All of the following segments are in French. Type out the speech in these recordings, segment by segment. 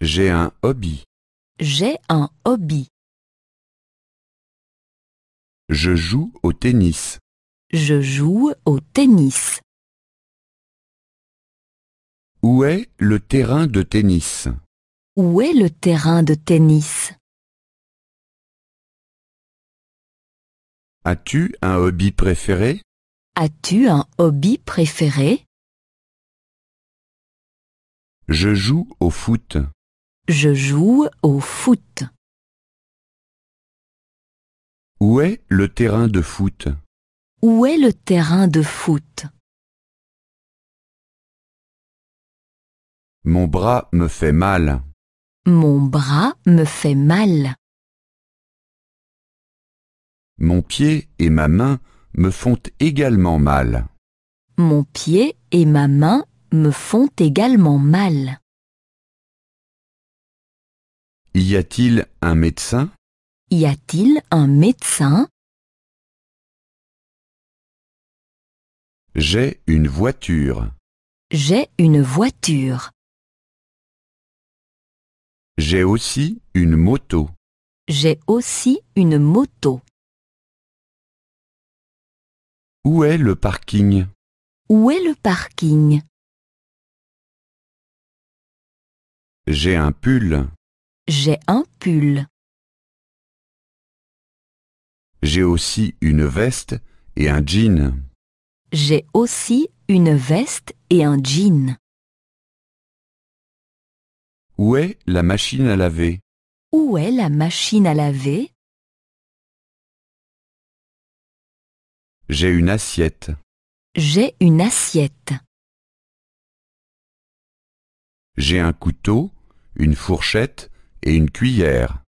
J'ai un hobby. J'ai un hobby. Je joue au tennis. Je joue au tennis. Où est le terrain de tennis Où est le terrain de tennis As-tu un hobby préféré As-tu un hobby préféré Je joue au foot. Je joue au foot. Où est le terrain de foot Où est le terrain de foot Mon bras me fait mal. Mon bras me fait mal. Mon pied et ma main me font également mal. Mon pied et ma main me font également mal. Y a-t-il un médecin Y a-t-il un médecin J'ai une voiture. J'ai une voiture. J'ai aussi une moto. J'ai aussi une moto. Où est le parking Où est le parking J'ai un pull. J'ai un pull. J'ai aussi une veste et un jean. J'ai aussi une veste et un jean. Où est la machine à laver Où est la machine à laver J'ai une assiette. J'ai une assiette. J'ai un couteau, une fourchette et une cuillère.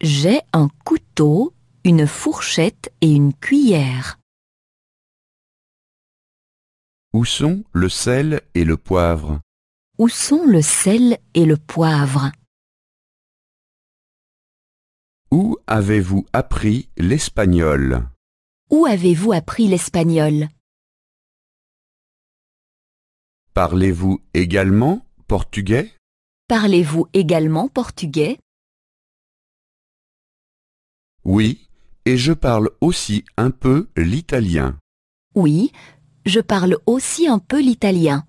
J'ai un couteau, une fourchette et une cuillère. Où sont le sel et le poivre Où sont le sel et le poivre Où avez-vous appris l'espagnol où avez-vous appris l'espagnol Parlez-vous également portugais Parlez-vous également portugais Oui, et je parle aussi un peu l'italien. Oui, je parle aussi un peu l'italien.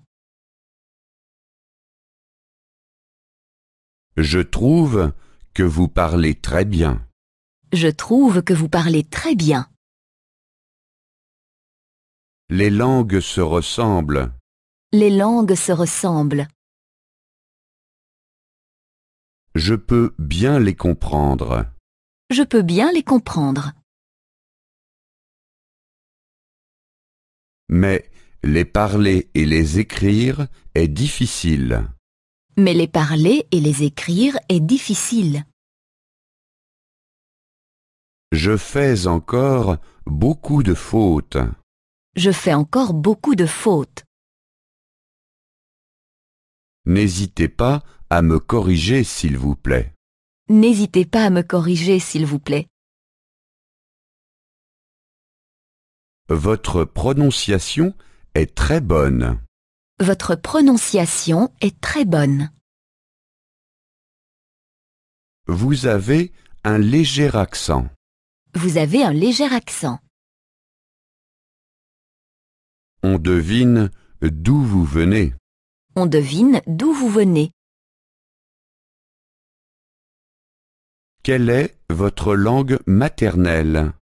Je trouve que vous parlez très bien. Je trouve que vous parlez très bien. Les langues se ressemblent. Les langues se ressemblent. Je peux bien les comprendre. Je peux bien les comprendre. Mais les parler et les écrire est difficile. Mais les parler et les écrire est difficile. Je fais encore beaucoup de fautes. Je fais encore beaucoup de fautes. N'hésitez pas à me corriger, s'il vous plaît. N'hésitez pas à me corriger, s'il vous plaît. Votre prononciation est très bonne. Votre prononciation est très bonne. Vous avez un léger accent. Vous avez un léger accent. On devine d'où vous venez. On devine d'où vous venez. Quelle est votre langue maternelle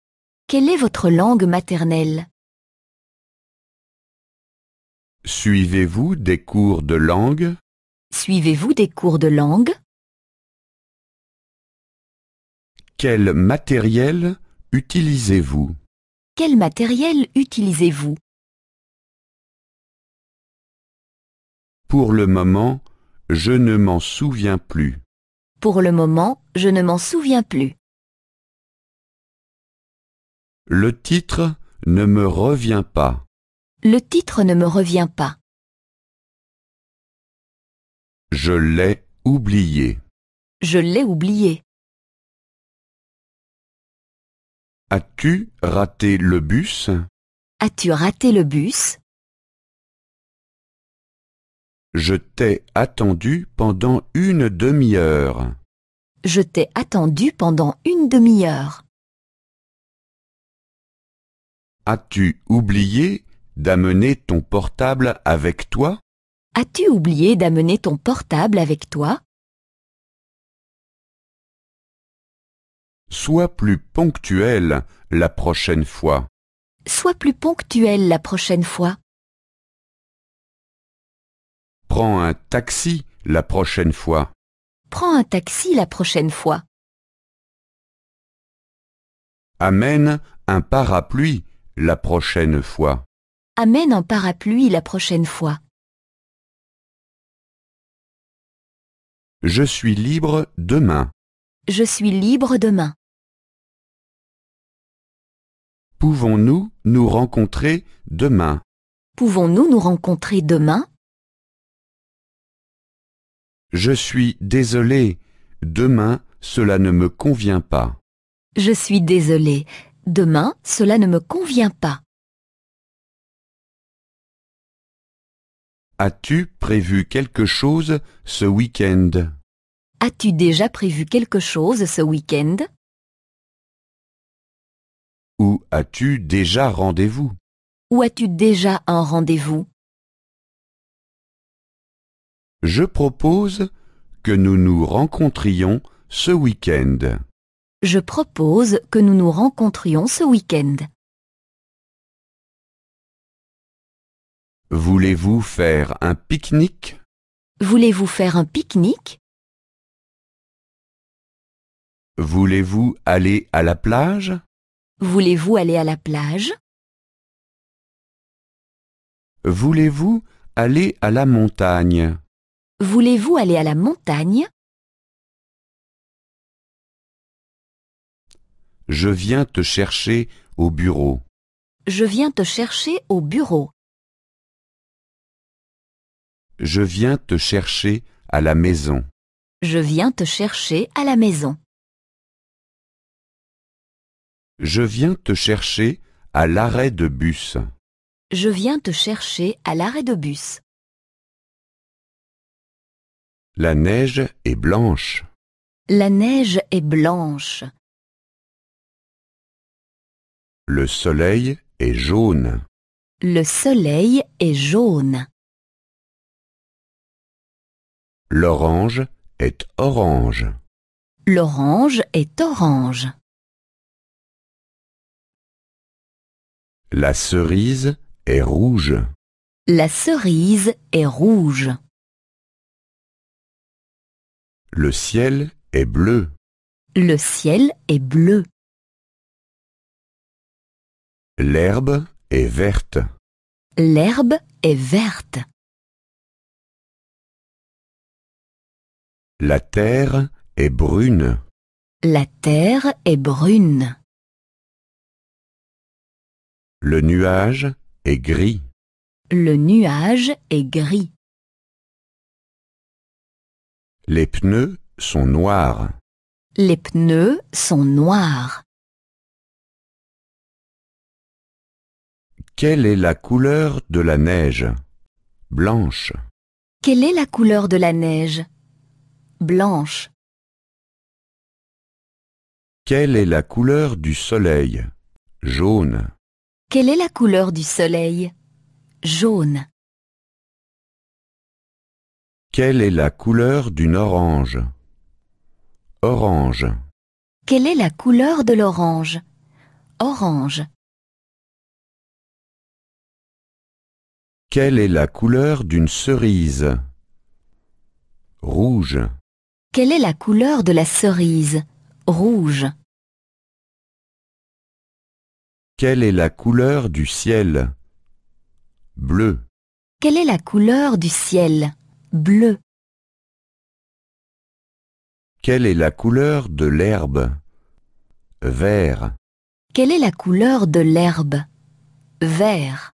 Quelle est votre langue maternelle Suivez-vous des cours de langue Suivez-vous des cours de langue Quel matériel utilisez-vous Quel matériel utilisez-vous Pour le moment, je ne m'en souviens plus. Pour le moment, je ne m'en souviens plus. Le titre ne me revient pas. Le titre ne me revient pas. Je l'ai oublié. Je l'ai oublié. As-tu raté le bus As-tu raté le bus je t'ai attendu pendant une demi-heure. Je t'ai attendu pendant une demi-heure. As-tu oublié d'amener ton portable avec toi As-tu oublié d'amener ton portable avec toi Sois plus ponctuel la prochaine fois. Sois plus ponctuel la prochaine fois. Prends un taxi la prochaine fois. Prends un taxi la prochaine fois. Amène un parapluie la prochaine fois. Amène un parapluie la prochaine fois. Je suis libre demain. Je suis libre demain. Pouvons-nous nous rencontrer demain Pouvons-nous nous rencontrer demain je suis désolé, demain cela ne me convient pas. Je suis désolé, demain cela ne me convient pas. As-tu prévu quelque chose ce week-end As-tu déjà prévu quelque chose ce week-end Où as-tu déjà rendez-vous Ou as-tu déjà un rendez-vous je propose que nous nous rencontrions ce week-end. Je propose que nous nous rencontrions ce week-end. Voulez-vous faire un pique-nique Voulez-vous faire un pique-nique Voulez-vous aller à la plage Voulez-vous aller à la plage Voulez-vous aller à la montagne Voulez-vous aller à la montagne Je viens te chercher au bureau. Je viens te chercher au bureau. Je viens te chercher à la maison. Je viens te chercher à la maison. Je viens te chercher à l'arrêt de bus. Je viens te chercher à l'arrêt de bus. La neige est blanche. La neige est blanche. Le soleil est jaune. Le soleil est jaune. L'orange est orange. L'orange est orange. La cerise est rouge. La cerise est rouge. Le ciel est bleu. Le ciel est bleu. L'herbe est verte. L'herbe est verte. La terre est brune. La terre est brune. Le nuage est gris. Le nuage est gris. Les pneus sont noirs. Les pneus sont noirs. Quelle est la couleur de la neige Blanche. Quelle est la couleur de la neige Blanche. Quelle est la couleur du soleil Jaune. Quelle est la couleur du soleil Jaune. Quelle est la couleur d'une orange Orange. Quelle est la couleur de l'orange Orange. Quelle est la couleur d'une cerise Rouge. Quelle est la couleur de la cerise Rouge. Quelle est la couleur du ciel Bleu. Quelle est la couleur du ciel bleu. Quelle est la couleur de l'herbe Vert. Quelle est la couleur de l'herbe Vert.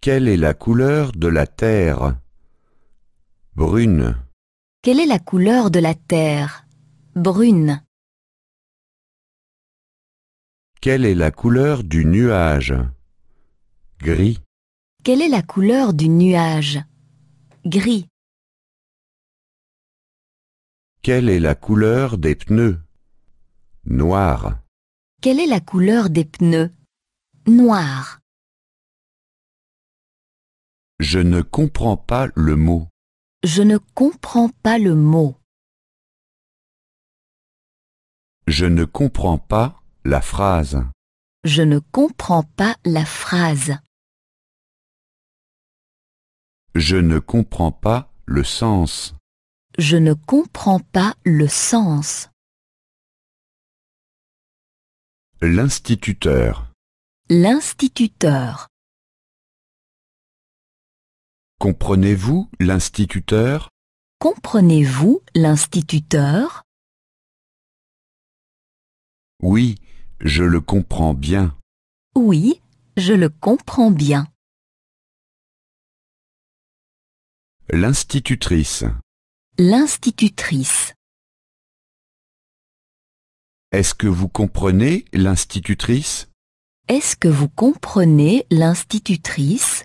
Quelle est la couleur de la terre Brune. Quelle est la couleur de la terre Brune. Quelle est la couleur du nuage Gris. Quelle est la couleur du nuage Gris. Quelle est la couleur des pneus Noir. Quelle est la couleur des pneus Noir. Je ne comprends pas le mot. Je ne comprends pas le mot. Je ne comprends pas la phrase. Je ne comprends pas la phrase. Je ne comprends pas le sens. Je ne comprends pas le sens. L'instituteur. L'instituteur. Comprenez-vous l'instituteur Comprenez-vous l'instituteur Oui, je le comprends bien. Oui, je le comprends bien. L'institutrice. L'institutrice. Est-ce que vous comprenez l'institutrice Est-ce que vous comprenez l'institutrice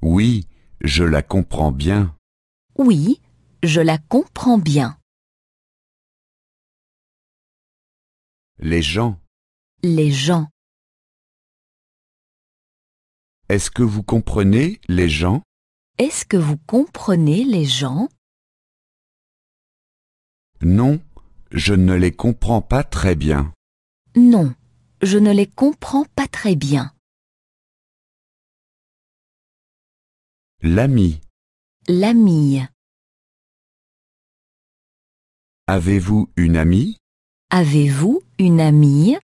Oui, je la comprends bien. Oui, je la comprends bien. Les gens. Les gens. Est-ce que vous comprenez les gens Est-ce que vous comprenez les gens Non, je ne les comprends pas très bien. Non, je ne les comprends pas très bien. L'ami. L'ami. Avez-vous une amie Avez-vous une amie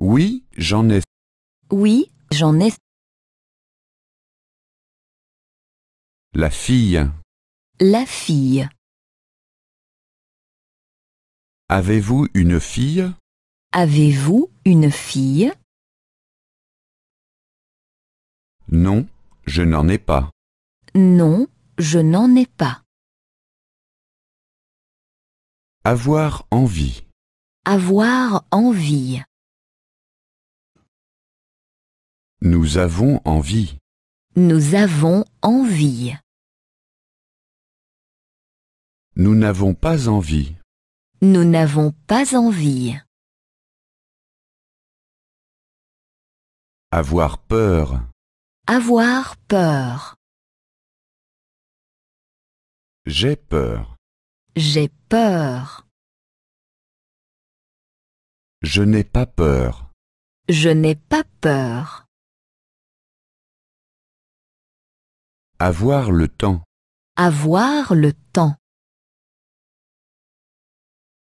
Oui, j'en ai. Oui, j'en ai. La fille. La fille. Avez-vous une fille Avez-vous une fille Non, je n'en ai pas. Non, je n'en ai pas. Avoir envie. Avoir envie. Nous avons envie. Nous avons envie. Nous n'avons pas envie. Nous n'avons pas envie. Avoir peur. Avoir peur. J'ai peur. J'ai peur. Je n'ai pas peur. Je n'ai pas peur. Avoir le temps. Avoir le temps.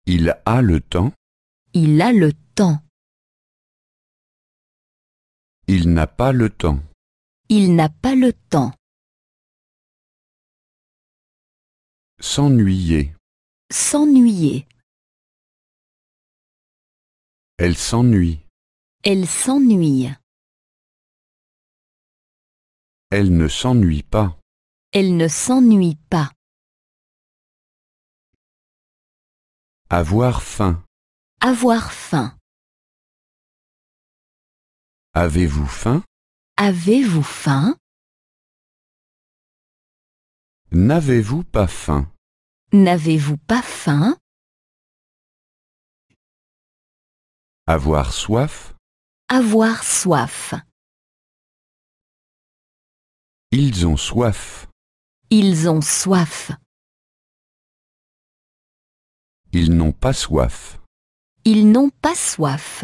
Il a le temps. Il a le temps. Il n'a pas le temps. Il n'a pas le temps. S'ennuyer. S'ennuyer. Elle s'ennuie. Elle s'ennuie. Elle ne s'ennuie pas. Elle ne s'ennuie pas. Avoir faim. Avoir faim. Avez-vous faim Avez-vous faim N'avez-vous pas faim N'avez-vous pas faim Avoir soif Avoir soif ils ont soif. Ils ont soif. Ils n'ont pas soif. Ils n'ont pas soif.